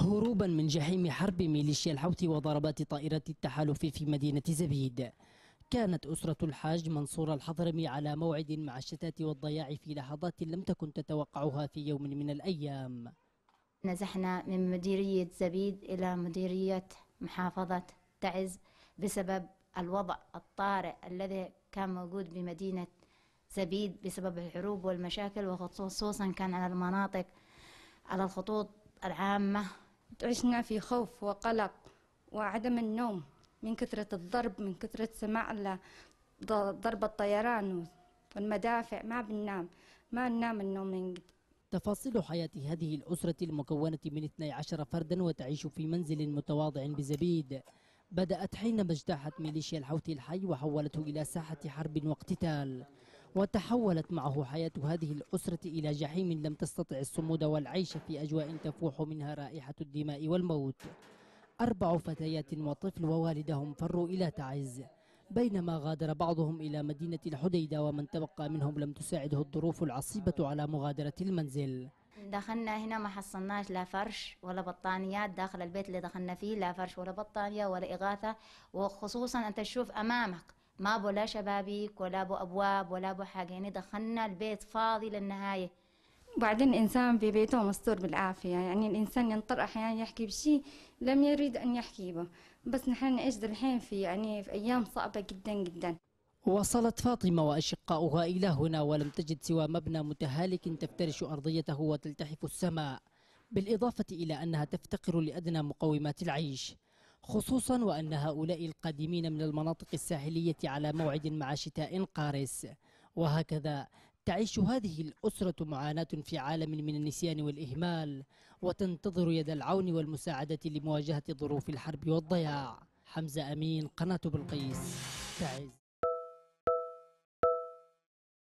هروبا من جحيم حرب ميليشيا الحوثي وضربات طائرات التحالف في مدينة زبيد كانت أسرة الحاج منصور الحضرمي على موعد مع الشتات والضياع في لحظات لم تكن تتوقعها في يوم من الأيام نزحنا من مديرية زبيد إلى مديرية محافظة تعز بسبب الوضع الطارئ الذي كان موجود بمدينة زبيد بسبب الحروب والمشاكل وخصوصا كان على المناطق على الخطوط العامة عشنا في خوف وقلق وعدم النوم من كثرة الضرب من كثرة سماع ضرب الطيران والمدافع ما بننام ما ننام النوم من قد تفاصيل حياة هذه الأسرة المكونة من 12 فردا وتعيش في منزل متواضع بزبيد بدأت حينما اجتاحت ميليشيا الحوثي الحي وحولته إلى ساحة حرب واقتتال وتحولت معه حياة هذه الأسرة إلى جحيم لم تستطع الصمود والعيش في أجواء تفوح منها رائحة الدماء والموت أربع فتيات وطفل ووالدهم فروا إلى تعز بينما غادر بعضهم إلى مدينة الحديدة ومن تبقى منهم لم تساعده الظروف العصيبة على مغادرة المنزل دخلنا هنا ما حصلناش لا فرش ولا بطانيات داخل البيت اللي دخلنا فيه لا فرش ولا بطانية ولا إغاثة وخصوصا أنت تشوف أمامك ما بو لا شبابيك ولا بو أبواب ولا بو حاجة يعني دخلنا البيت فاضي للنهاية وبعدين الإنسان في بيته مستور بالعافية يعني الإنسان ينطر أحيانا يعني يحكي بشيء لم يريد أن يحكي به بس نحن نعيش الحين في يعني في أيام صعبة جدا جدا وصلت فاطمة وأشقاؤها إلى هنا ولم تجد سوى مبنى متهالك تفترش أرضيته وتلتحف السماء بالإضافة إلى أنها تفتقر لأدنى مقومات العيش خصوصا وأن هؤلاء القادمين من المناطق الساحلية على موعد مع شتاء قارس وهكذا تعيش هذه الأسرة معاناة في عالم من النسيان والإهمال وتنتظر يد العون والمساعدة لمواجهة ظروف الحرب والضياع حمزة أمين قناة بلقيس تعز